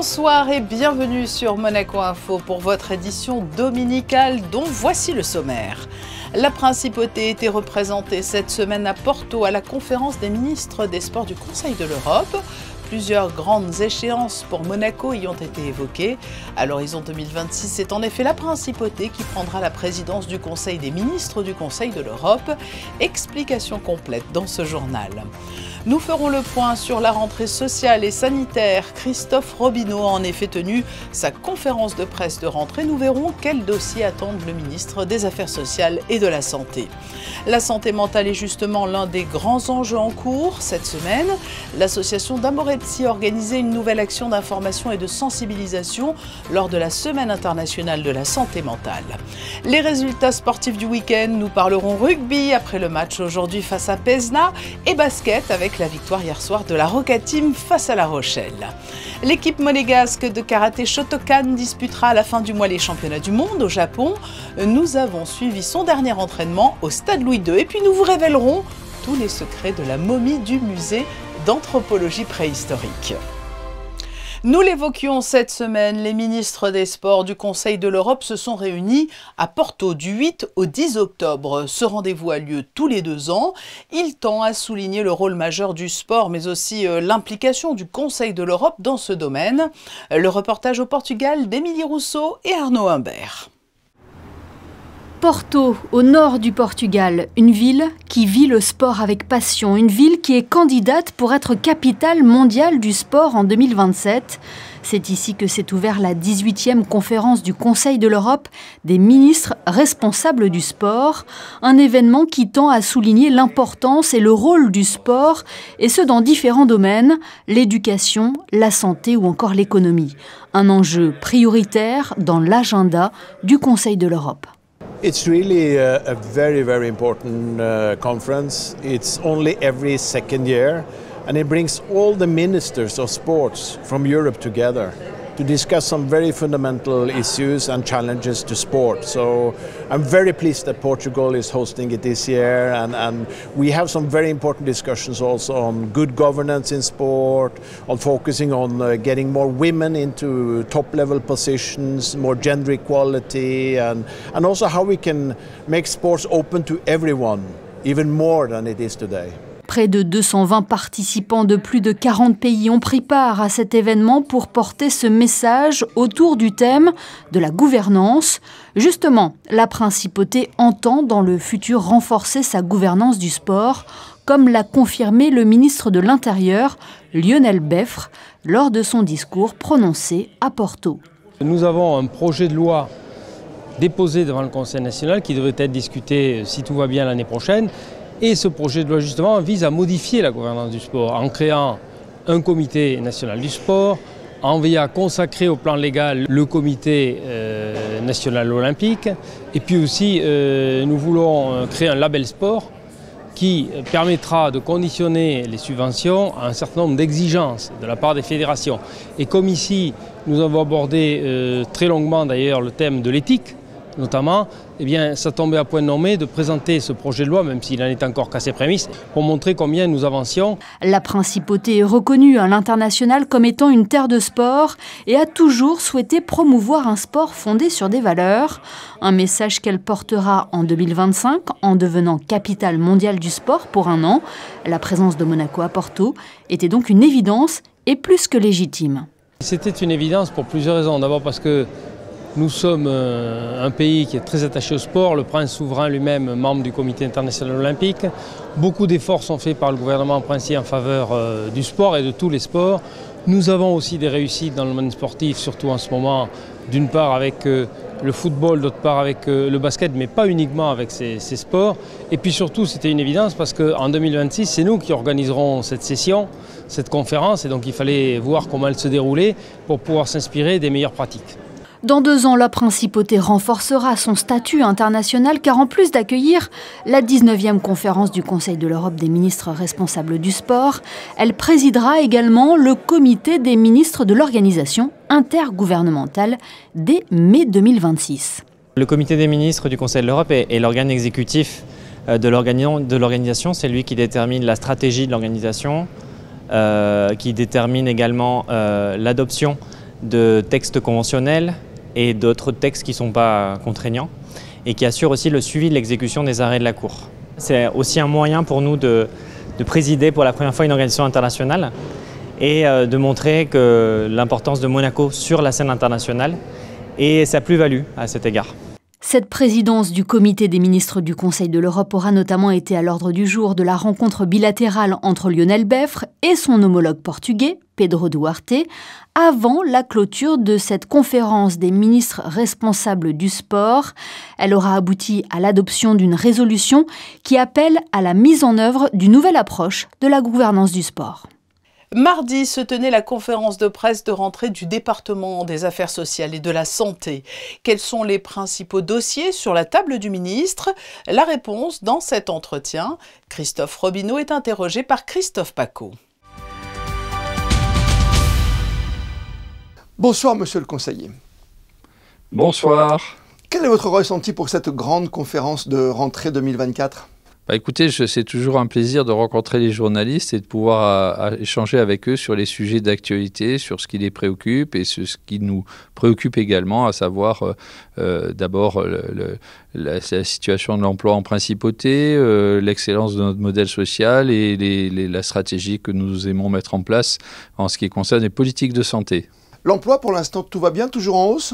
Bonsoir et bienvenue sur Monaco Info pour votre édition dominicale dont voici le sommaire. La principauté était représentée cette semaine à Porto à la conférence des ministres des Sports du Conseil de l'Europe. Plusieurs grandes échéances pour Monaco y ont été évoquées. À l'horizon 2026, c'est en effet la principauté qui prendra la présidence du Conseil des ministres du Conseil de l'Europe. Explication complète dans ce journal. Nous ferons le point sur la rentrée sociale et sanitaire. Christophe Robineau a en effet tenu sa conférence de presse de rentrée. Nous verrons quels dossiers attendent le ministre des Affaires sociales et de la Santé. La santé mentale est justement l'un des grands enjeux en cours cette semaine. L'association d'Amoretsi a organisé une nouvelle action d'information et de sensibilisation lors de la Semaine internationale de la santé mentale. Les résultats sportifs du week-end, nous parlerons rugby après le match aujourd'hui face à Pesna et basket avec la victoire hier soir de la Roca Team face à La Rochelle. L'équipe monégasque de karaté Shotokan disputera à la fin du mois les championnats du monde au Japon. Nous avons suivi son dernier entraînement au Stade Louis et puis nous vous révélerons tous les secrets de la momie du musée d'anthropologie préhistorique. Nous l'évoquions cette semaine, les ministres des Sports du Conseil de l'Europe se sont réunis à Porto du 8 au 10 octobre. Ce rendez-vous a lieu tous les deux ans. Il tend à souligner le rôle majeur du sport, mais aussi euh, l'implication du Conseil de l'Europe dans ce domaine. Le reportage au Portugal d'Émilie Rousseau et Arnaud Humbert. Porto, au nord du Portugal, une ville qui vit le sport avec passion, une ville qui est candidate pour être capitale mondiale du sport en 2027. C'est ici que s'est ouverte la 18e conférence du Conseil de l'Europe des ministres responsables du sport, un événement qui tend à souligner l'importance et le rôle du sport, et ce dans différents domaines, l'éducation, la santé ou encore l'économie. Un enjeu prioritaire dans l'agenda du Conseil de l'Europe. It's really a, a very, very important uh, conference. It's only every second year, and it brings all the ministers of sports from Europe together to discuss some very fundamental issues and challenges to sport. So I'm very pleased that Portugal is hosting it this year, and, and we have some very important discussions also on good governance in sport, on focusing on uh, getting more women into top level positions, more gender equality, and, and also how we can make sports open to everyone even more than it is today. Près de 220 participants de plus de 40 pays ont pris part à cet événement pour porter ce message autour du thème de la gouvernance. Justement, la principauté entend dans le futur renforcer sa gouvernance du sport, comme l'a confirmé le ministre de l'Intérieur, Lionel Beffre, lors de son discours prononcé à Porto. Nous avons un projet de loi déposé devant le Conseil national qui devrait être discuté, euh, si tout va bien, l'année prochaine et ce projet de loi justement vise à modifier la gouvernance du sport en créant un comité national du sport, en veillant à consacrer au plan légal le comité euh, national olympique. Et puis aussi, euh, nous voulons euh, créer un label sport qui permettra de conditionner les subventions à un certain nombre d'exigences de la part des fédérations. Et comme ici, nous avons abordé très longuement d'ailleurs le thème de l'éthique, notamment, eh bien, ça tombait à point nommé de présenter ce projet de loi, même s'il en est encore qu'à ses prémices, pour montrer combien nous avancions. La principauté est reconnue à l'international comme étant une terre de sport et a toujours souhaité promouvoir un sport fondé sur des valeurs. Un message qu'elle portera en 2025 en devenant capitale mondiale du sport pour un an. La présence de Monaco à Porto était donc une évidence et plus que légitime. C'était une évidence pour plusieurs raisons. D'abord parce que nous sommes euh, un pays qui est très attaché au sport, le prince souverain lui-même membre du comité international olympique. Beaucoup d'efforts sont faits par le gouvernement princier en faveur euh, du sport et de tous les sports. Nous avons aussi des réussites dans le monde sportif, surtout en ce moment, d'une part avec euh, le football, d'autre part avec le basket, mais pas uniquement avec ces, ces sports. Et puis surtout, c'était une évidence parce qu'en 2026, c'est nous qui organiserons cette session, cette conférence, et donc il fallait voir comment elle se déroulait pour pouvoir s'inspirer des meilleures pratiques. Dans deux ans, la principauté renforcera son statut international car en plus d'accueillir la 19e conférence du Conseil de l'Europe des ministres responsables du sport, elle présidera également le comité des ministres de l'organisation intergouvernementale dès mai 2026. Le comité des ministres du Conseil de l'Europe est, l'organe exécutif euh, de l'organisation, c'est lui qui détermine la stratégie de l'organisation, euh, qui détermine également euh, l'adoption de textes conventionnels, et d'autres textes qui ne sont pas contraignants et qui assurent aussi le suivi de l'exécution des arrêts de la Cour. C'est aussi un moyen pour nous de, présider pour la première fois une organisation internationale et euh, de montrer que l'importance de Monaco sur la scène internationale et sa plus-value à cet égard. Cette présidence du comité des ministres du Conseil de l'Europe aura notamment été à l'ordre du jour de la rencontre bilatérale entre Lionel Beffre et son homologue portugais, Pedro Duarte, avant la clôture de cette conférence des ministres responsables du sport. Elle aura abouti à l'adoption d'une résolution qui appelle à la mise en œuvre d'une nouvelle approche de la gouvernance du sport. Mardi se tenait la conférence de presse de rentrée du département des affaires sociales et de la santé. Quels sont les principaux dossiers sur la table du ministre La réponse dans cet entretien. Christophe Robineau est interrogé par Christophe Paco. Bonsoir, monsieur le conseiller. Bonsoir. Quel est votre ressenti pour cette grande conférence de rentrée 2024 bah, écoutez, c'est toujours un plaisir de rencontrer les journalistes et de pouvoir euh, échanger avec eux sur les sujets d'actualité, sur ce qui les préoccupe et ce, qui nous préoccupe également, à savoir euh, euh, d'abord la, situation de l'emploi en principauté, l'excellence de notre modèle social et la stratégie que nous aimons mettre en place en ce qui concerne les politiques de santé. L'emploi, pour l'instant, tout va bien, toujours en hausse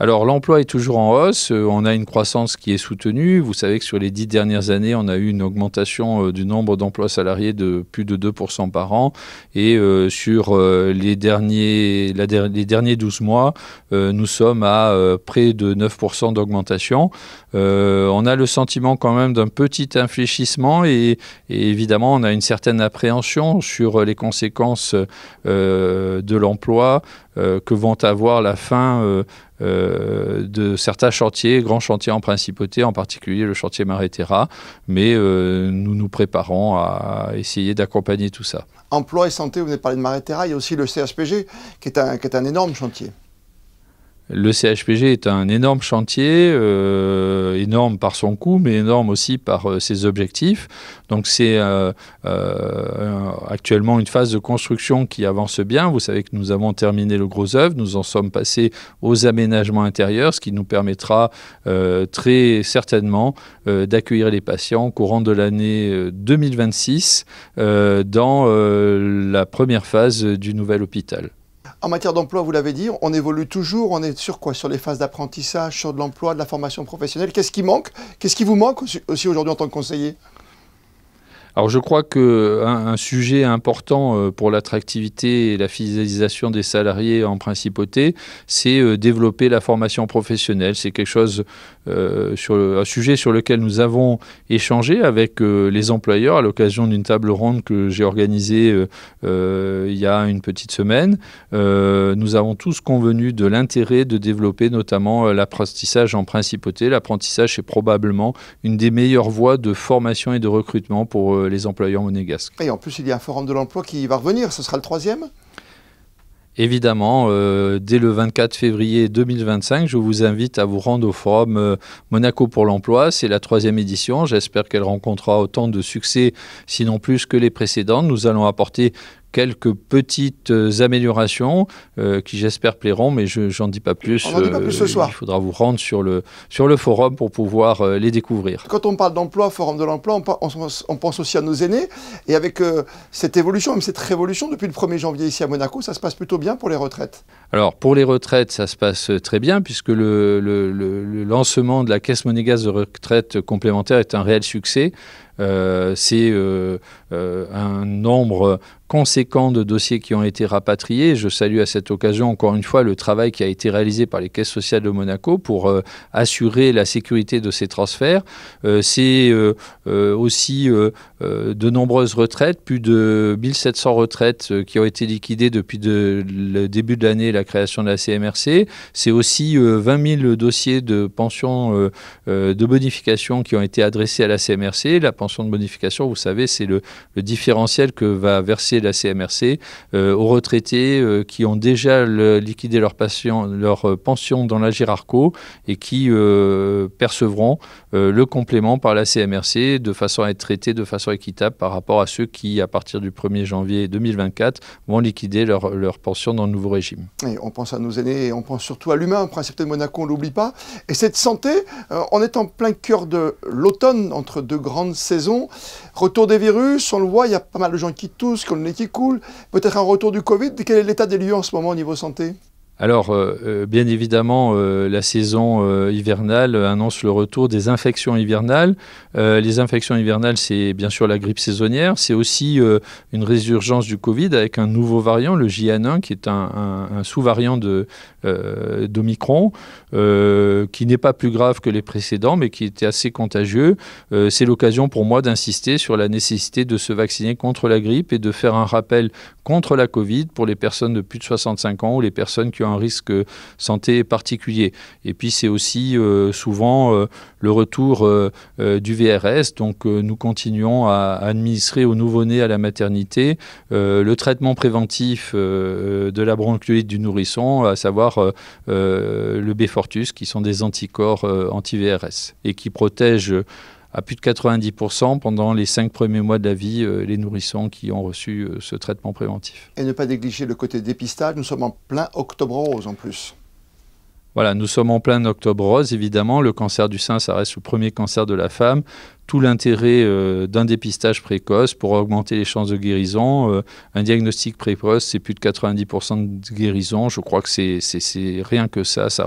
alors l'emploi est toujours en hausse, euh, on a une croissance qui est soutenue. Vous savez que sur les dix dernières années, on a eu une augmentation euh, du nombre d'emplois salariés de plus de 2% par an. Et euh, sur les, derniers, les derniers 12 mois, nous sommes à près de 9% d'augmentation. on a le sentiment quand même d'un petit infléchissement et, évidemment on a une certaine appréhension sur les conséquences de l'emploi que vont avoir la fin euh, de certains chantiers, grands chantiers en principauté, en particulier le chantier Maréterra, Mais euh, nous nous préparons à essayer d'accompagner tout ça. Emploi et santé, vous venez de parler de Maréterra, il y a aussi le CSPG qui est qui est un énorme chantier. Le CHPG est un énorme chantier, euh, énorme par son coût, mais énorme aussi par euh, ses objectifs. Donc c'est euh, actuellement une phase de construction qui avance bien. Vous savez que nous avons terminé le gros œuvre, nous en sommes passés aux aménagements intérieurs, ce qui nous permettra très certainement d'accueillir les patients au courant de l'année 2026 dans la première phase du nouvel hôpital. En matière d'emploi, vous l'avez dit, on évolue toujours. On est sur quoi Sur les phases d'apprentissage, sur de l'emploi, de la formation professionnelle. Qu'est-ce qui manque Qu'est-ce qui vous manque aussi aujourd'hui en tant que conseiller alors je crois que un, sujet important euh, pour l'attractivité et la fidélisation des salariés en principauté, c'est euh, développer la formation professionnelle. C'est quelque chose euh, sur un sujet sur lequel nous avons échangé avec les employeurs à l'occasion d'une table ronde que j'ai organisée il y a une petite semaine. nous avons tous convenu de l'intérêt de développer notamment l'apprentissage en principauté. L'apprentissage est probablement une des meilleures voies de formation et de recrutement pour euh, les employeurs monégasques. Et en plus, il y a un forum de l'emploi qui va revenir, ce sera le troisième Évidemment, euh, dès le 24 février 2025, je vous invite à vous rendre au forum euh, Monaco pour l'emploi. C'est la troisième édition. J'espère qu'elle rencontrera autant de succès, sinon plus que les précédentes. Nous allons apporter quelques petites euh, améliorations euh, qui j'espère plairont, mais je n'en dis pas euh, plus. ce soir. Il faudra vous rendre sur le, sur le forum pour pouvoir les découvrir. Quand on parle d'emploi, forum de l'emploi, on, pense aussi à nos aînés. Et avec cette évolution, même cette révolution depuis le 1er janvier ici à Monaco, ça se passe plutôt bien pour les retraites. Alors, pour les retraites, ça se passe très bien, puisque le, lancement de la Caisse monégasque de retraite complémentaire est un réel succès. Euh, c'est euh, euh, un nombre conséquent de dossiers qui ont été rapatriés. Je salue à cette occasion encore une fois le travail qui a été réalisé par les caisses sociales de Monaco pour assurer la sécurité de ces transferts. c'est aussi euh, de nombreuses retraites, plus de 1700 retraites euh, qui ont été liquidées depuis le début de l'année, la création de la CMRC. C'est aussi 20 euh, 000 dossiers de pension de bonification qui ont été adressés à la CMRC. La pension de bonification, vous savez, c'est le, différentiel que va verser la CMRC aux retraités qui ont déjà liquidé leur, leur pension dans la Girarco et qui percevront euh, le complément par la CMRC de façon à être traité de façon équitable par rapport à ceux qui, à partir du 1er janvier 2024, vont liquider leur, pension dans le nouveau régime. on pense à nos aînés et on pense surtout à l'humain, principe de Monaco, on ne l'oublie pas. Et cette santé, en euh, on est en plein cœur de l'automne, entre deux grandes saisons. Retour des virus, on le voit, il y a pas mal de gens qui toussent, qui ont le qui coule, peut-être un retour du Covid. Quel est l'état des lieux en ce moment au niveau santé alors, euh, euh, bien évidemment, euh, la saison hivernale annonce le retour des infections hivernales. les infections hivernales, c'est bien sûr la grippe saisonnière, c'est aussi une résurgence du Covid avec un nouveau variant, le JN1, qui est un, un sous-variant d'Omicron, qui n'est pas plus grave que les précédents, mais qui était assez contagieux. c'est l'occasion pour moi d'insister sur la nécessité de se vacciner contre la grippe et de faire un rappel contre la Covid pour les personnes de plus de 65 ans ou les personnes qui ont un risque santé particulier. Et puis c'est aussi euh, souvent euh, le retour euh, du VRS, donc nous continuons à administrer aux nouveau-nés à la maternité le traitement préventif de la bronchiolite du nourrisson, à savoir le Bfortus, qui sont des anticorps anti-VRS et qui protègent à plus de 90% pendant les cinq premiers mois de la vie, euh, les nourrissons qui ont reçu euh, ce traitement préventif. Et ne pas négliger le côté dépistage, nous sommes en plein octobre rose en plus. Voilà, nous sommes en plein octobre rose, évidemment. Le cancer du sein, ça reste le premier cancer de la femme tout l'intérêt euh, d'un dépistage précoce pour augmenter les chances de guérison. Euh, un diagnostic précoce, c'est plus de 90% de guérison. Je crois que c'est rien que ça, ça,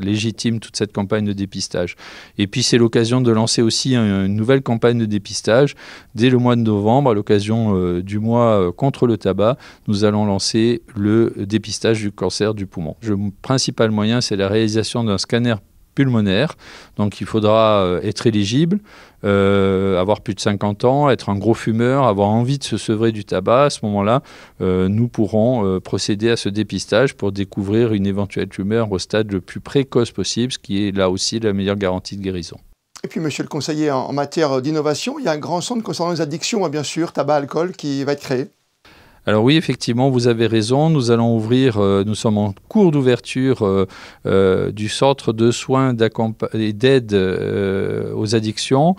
légitime toute cette campagne de dépistage. Et puis c'est l'occasion de lancer aussi une, nouvelle campagne de dépistage. Dès le mois de novembre, à l'occasion euh, du mois contre le tabac, nous allons lancer le dépistage du cancer du poumon. Le principal moyen, c'est la réalisation d'un scanner pulmonaire. Donc il faudra euh, être éligible, euh, avoir plus de 50 ans, être un gros fumeur, avoir envie de se sevrer du tabac. À ce moment-là, euh, nous pourrons procéder à ce dépistage pour découvrir une éventuelle tumeur au stade le plus précoce possible, ce qui est là aussi la meilleure garantie de guérison. Et puis, monsieur le conseiller, en matière d'innovation, il y a un grand centre concernant les addictions, hein, bien sûr, tabac, alcool, qui va être créé. Alors oui, effectivement, vous avez raison. Nous allons ouvrir, euh, nous sommes en cours d'ouverture euh, euh, du centre de soins et d'aide aux addictions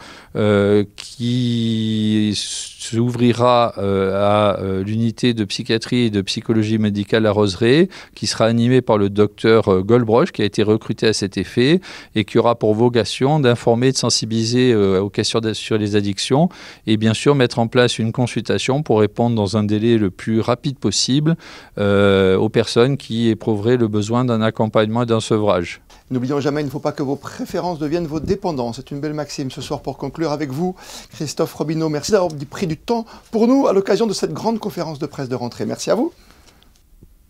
qui s'ouvrira euh, à euh, l'unité de psychiatrie et de psychologie médicale à Roseray, qui sera animée par le docteur euh, Goldbroch, qui a été recruté à cet effet, et qui aura pour vocation d'informer, de sensibiliser aux questions sur les addictions, et bien sûr mettre en place une consultation pour répondre dans un délai le plus rapide possible aux personnes qui éprouveraient le besoin d'un accompagnement et d'un sevrage. N'oublions jamais, il ne faut pas que vos préférences deviennent vos dépendances. C'est une belle maxime ce soir pour conclure avec vous, Christophe Robineau. Merci d'avoir pris du temps pour nous à l'occasion de cette grande conférence de presse de rentrée. Merci à vous.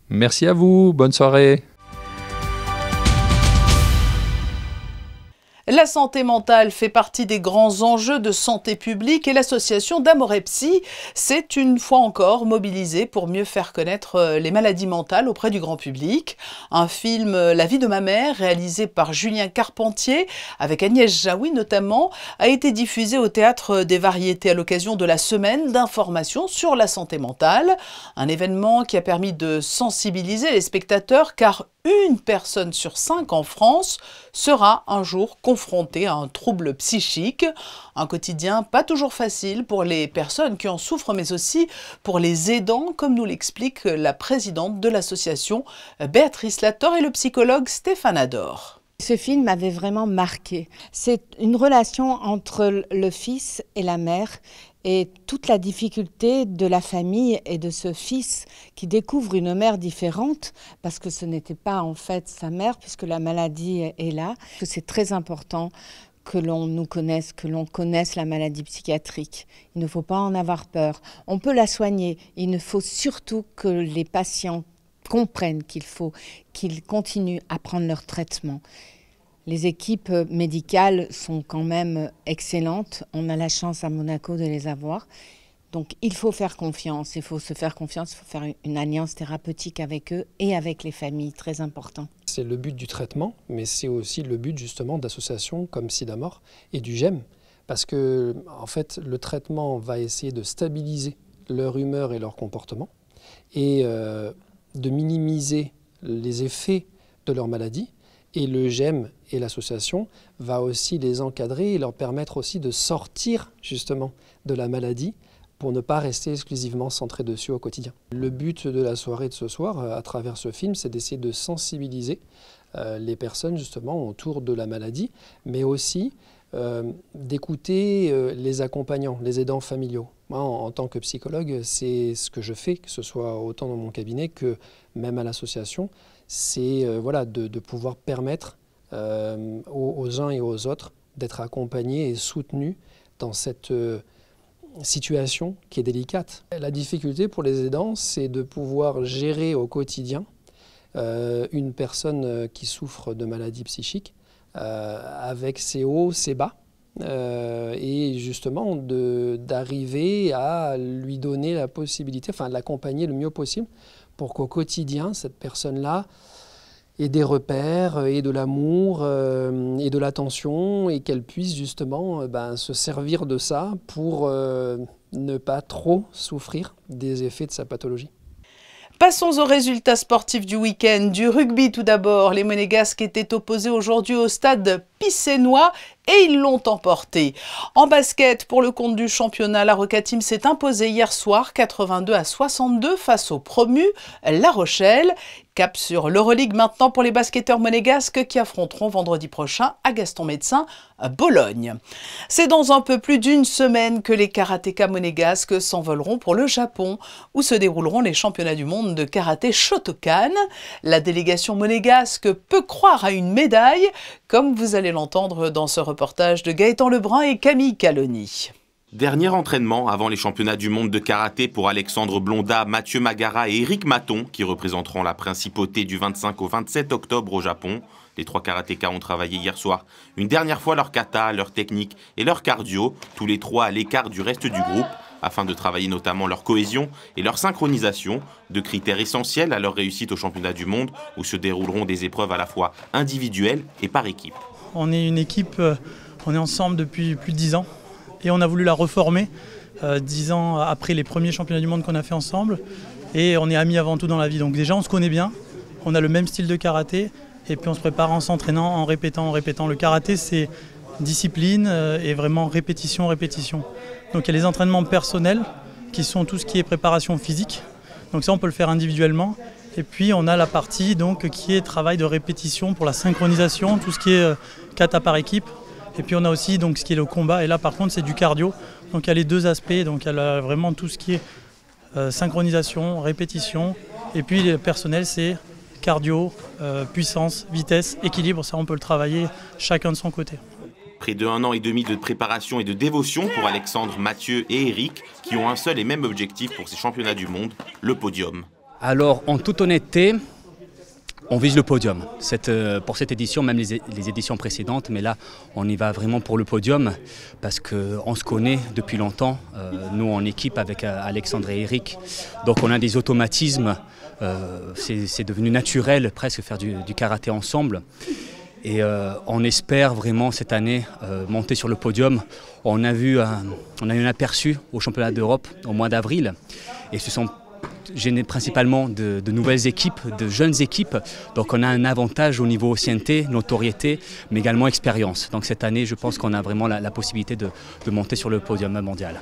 Merci à vous. Bonne soirée. La santé mentale fait partie des grands enjeux de santé publique et l'association Damorepsie s'est une fois encore mobilisée pour mieux faire connaître euh, les maladies mentales auprès du grand public. Un film euh, La vie de ma mère, réalisé par Julien Carpentier, avec Agnès Jaoui notamment, a été diffusé au Théâtre des Variétés à l'occasion de la semaine d'information sur la santé mentale. Un événement qui a permis de sensibiliser les spectateurs car une personne sur cinq en France sera un jour confrontée à un trouble psychique. Un quotidien pas toujours facile pour les personnes qui en souffrent, mais aussi pour les aidants, comme nous l'explique la présidente de l'association Béatrice Lator et le psychologue Stéphane Ador. Ce film m'avait vraiment marqué. C'est une relation entre le fils et la mère et toute la difficulté de la famille et de ce fils qui découvre une mère différente, parce que ce n'était pas en fait sa mère, puisque la maladie est là, c'est très important que l'on nous connaisse, que l'on connaisse la maladie psychiatrique. Il ne faut pas en avoir peur. On peut la soigner. Il ne faut surtout que les patients comprennent qu'il faut qu'ils continuent à prendre leur traitement. Les équipes médicales sont quand même excellentes. On a la chance à Monaco de les avoir. Donc il faut faire confiance, il faut se faire confiance, il faut faire une alliance thérapeutique avec eux et avec les familles, très important. C'est le but du traitement, mais c'est aussi le but justement d'associations comme Sidamor et du GEM, parce que en fait le traitement va essayer de stabiliser leur humeur et leur comportement et euh, de minimiser les effets de leur maladie, et le GEM et l'association va aussi les encadrer et leur permettre aussi de sortir justement de la maladie pour ne pas rester exclusivement centré dessus au quotidien. Le but de la soirée de ce soir, euh, à travers ce film, c'est d'essayer de sensibiliser euh, les personnes justement autour de la maladie, mais aussi euh, d'écouter les accompagnants, les aidants familiaux. Moi, en tant que psychologue, c'est ce que je fais, que ce soit autant dans mon cabinet que même à l'association c'est euh, voilà, de, pouvoir permettre euh, aux, uns et aux autres d'être accompagnés et soutenus dans cette euh, situation qui est délicate. La difficulté pour les aidants, c'est de pouvoir gérer au quotidien une personne qui souffre de maladies psychiques avec ses hauts, ses bas. et justement d'arriver à lui donner la possibilité, enfin de l'accompagner le mieux possible pour qu'au quotidien, cette personne-là ait des repères, et euh, de l'amour, et euh, de l'attention, et qu'elle puisse justement euh, ben, se servir de ça pour ne pas trop souffrir des effets de sa pathologie. Passons aux résultats sportifs du week-end. Du rugby tout d'abord, les Monégasques étaient opposés aujourd'hui au stade Pissénois et ils l'ont emporté. En basket, pour le compte du championnat, la Roca Team s'est imposée hier soir 82 à 62 face au promu La Rochelle. Cap sur l'Euroleague maintenant pour les basketteurs monégasques qui affronteront vendredi prochain à Gaston Médecin à Bologne. C'est dans un peu plus d'une semaine que les karatékas monégasques s'envoleront pour le Japon où se dérouleront les championnats du monde de karaté Shotokan. La délégation monégasque peut croire à une médaille comme vous allez l'entendre dans ce reportage de Gaëtan Lebrun et Camille Caloni. Dernier entraînement avant les championnats du monde de karaté pour Alexandre Blonda, Mathieu Magara et Eric Maton, qui représenteront la principauté du 25 au 27 octobre au Japon. Les trois karatékas ont travaillé hier soir une dernière fois leur kata, leur technique et leur cardio, tous les trois à l'écart du reste du groupe, afin de travailler notamment leur cohésion et leur synchronisation, deux critères essentiels à leur réussite au championnat du monde où se dérouleront des épreuves à la fois individuelles et par équipe. On est une équipe, euh, on est ensemble depuis plus de 10 ans et on a voulu la reformer 10 euh, ans après les premiers championnats du monde qu'on a fait ensemble. Et on est amis avant tout dans la vie. Donc déjà, on se connaît bien, on a le même style de karaté, et puis on se prépare en s'entraînant, en répétant, en répétant. Le karaté, c'est discipline euh, et vraiment répétition, répétition. Donc il y a les entraînements personnels, qui sont tout ce qui est préparation physique. Donc ça, on peut le faire individuellement. Et puis on a la partie donc qui est travail de répétition pour la synchronisation, tout ce qui est euh, à par équipe. Et puis on a aussi donc ce qui est le combat. Et là par contre c'est du cardio. Donc il y a les deux aspects. Donc il y a vraiment tout ce qui est euh, synchronisation, répétition. Et puis le personnel c'est cardio, euh, puissance, vitesse, équilibre. Ça on peut le travailler chacun de son côté. Près de un an et demi de préparation et de dévotion pour Alexandre, Mathieu et Eric, qui ont un seul et même objectif pour ces championnats du monde, le podium. Alors, en toute honnêteté, on vise le podium. Euh, pour cette édition, même les, éditions précédentes, mais là, on y va vraiment pour le podium parce qu'on se connaît depuis longtemps, euh, nous en équipe avec euh, Alexandre et Eric. Donc, on a des automatismes. C'est devenu naturel presque faire du, karaté ensemble. Et on espère vraiment cette année monter sur le podium. On a vu on a eu un aperçu au championnat d'Europe au mois d'avril. Et ce sont gêné principalement de, nouvelles équipes, de jeunes équipes. Donc on a un avantage au niveau CNT, notoriété, mais également expérience. Donc cette année, je pense qu'on a vraiment la, possibilité de, de monter sur le podium mondial.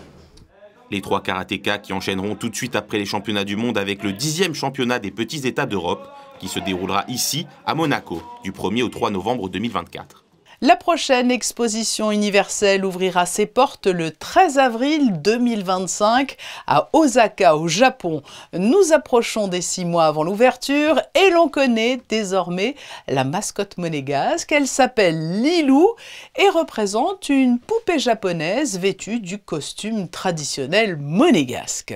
Les trois karatékas qui enchaîneront tout de suite après les championnats du monde avec le dixième championnat des petits États d'Europe, qui se déroulera ici, à Monaco, du 1er au 3 novembre 2024. La prochaine exposition universelle ouvrira ses portes le 13 avril 2025 à Osaka au Japon. Nous approchons des six mois avant l'ouverture et l'on connaît désormais la mascotte monégasque. Elle s'appelle Lilou et représente une poupée japonaise vêtue du costume traditionnel monégasque.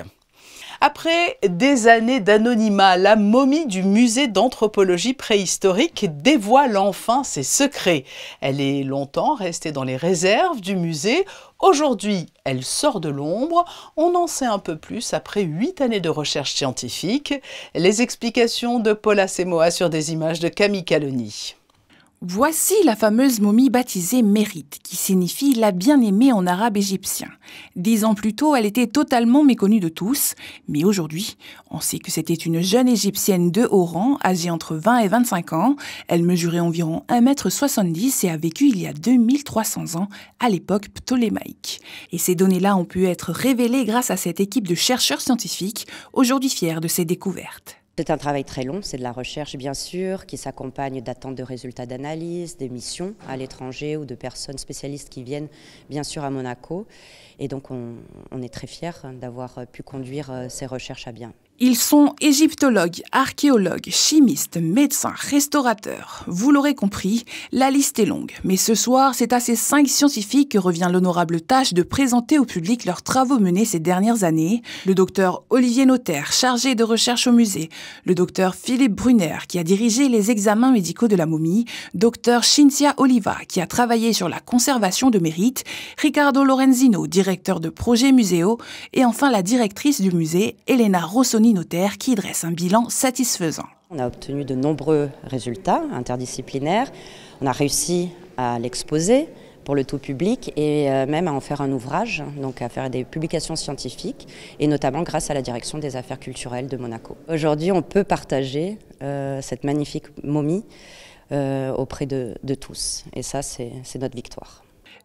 Après des années d'anonymat, la momie du musée d'anthropologie préhistorique dévoile enfin ses secrets. Elle est longtemps restée dans les réserves du musée. Aujourd'hui, elle sort de l'ombre. On en sait un peu plus après huit années de recherche scientifique. Les explications de Paula Semoa sur des images de Camille Caloni. Voici la fameuse momie baptisée Mérite, qui signifie la bien-aimée en arabe égyptien. Dix ans plus tôt, elle était totalement méconnue de tous, mais aujourd'hui, on sait que c'était une jeune égyptienne de haut rang, âgée entre 20 et 25 ans. Elle mesurait environ 1m70 et a vécu il y a 2300 ans, à l'époque ptolémaïque. Et ces données-là ont pu être révélées grâce à cette équipe de chercheurs scientifiques, aujourd'hui fiers de ces découvertes. C'est un travail très long, c'est de la recherche bien sûr, qui s'accompagne d'attentes de résultats d'analyse, des missions à l'étranger ou de personnes spécialistes qui viennent bien sûr à Monaco. Et donc on, est très fiers d'avoir pu conduire euh, ces recherches à bien. Ils sont égyptologues, archéologues, chimistes, médecins, restaurateurs. Vous l'aurez compris, la liste est longue. Mais ce soir, c'est à ces cinq scientifiques que revient l'honorable tâche de présenter au public leurs travaux menés ces dernières années. Le docteur Olivier Notaire, chargé de recherche au musée. Le docteur Philippe Brunner, qui a dirigé les examens médicaux de la momie. Docteur Cynthia Oliva, qui a travaillé sur la conservation de mérite. Ricardo Lorenzino, directeur directeur de projet muséo et enfin la directrice du musée, Elena Rossoni-Notaire, qui dresse un bilan satisfaisant. On a obtenu de nombreux résultats interdisciplinaires. On a réussi à l'exposer pour le tout public et euh, même à en faire un ouvrage, donc à faire des publications scientifiques, et notamment grâce à la direction des affaires culturelles de Monaco. Aujourd'hui, on peut partager euh, cette magnifique momie euh, auprès de tous, et ça, c'est notre victoire.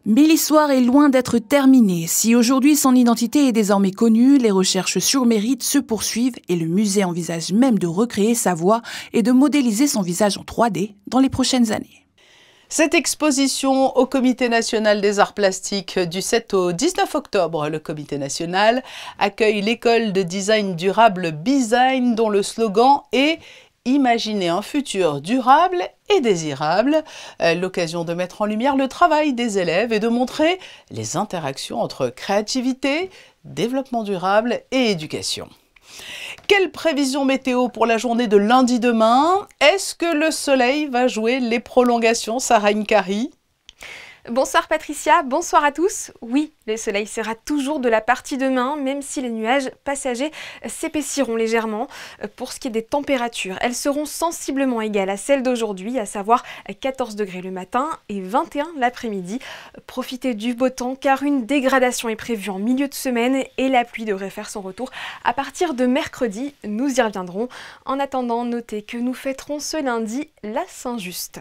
Mais l'histoire est loin d'être terminée. Si aujourd'hui son identité est désormais connue, les recherches sur mérite se poursuivent et le musée envisage même de recréer sa voix et de modéliser son visage en 3D dans les prochaines années. Cette exposition au Comité national des arts plastiques du 7 au 19 octobre, le Comité national accueille l'école de design durable design dont le slogan est Imaginer un futur durable et désirable, euh, l'occasion de mettre en lumière le travail des élèves et de montrer les interactions entre créativité, développement durable et éducation. Quelle prévision météo pour la journée de lundi demain Est-ce que le soleil va jouer les prolongations Sarah Inkari Bonsoir Patricia, bonsoir à tous. Oui, le soleil sera toujours de la partie demain, même si les nuages passagers s'épaissiront légèrement. Euh, pour ce qui est des températures, elles seront sensiblement égales à celles d'aujourd'hui, à savoir 14 degrés le matin et 21 l'après-midi. Profitez du beau temps car une dégradation est prévue en milieu de semaine et la pluie devrait faire son retour à partir de mercredi. Nous y reviendrons. En attendant, notez que nous fêterons ce lundi la Saint-Just.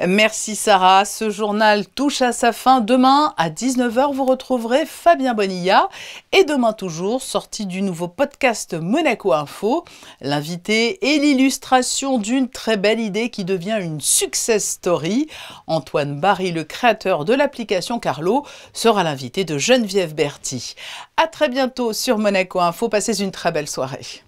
Merci Sarah. Ce journal touche à sa fin. Demain, à 19h, vous retrouverez Fabien Bonilla. Et demain toujours, sortie du nouveau podcast Monaco Info, l'invité et l'illustration d'une très belle idée qui devient une success story. Antoine Barry, le créateur de l'application Carlo, sera l'invité de Geneviève Berti. À très bientôt sur Monaco Info. Passez une très belle soirée.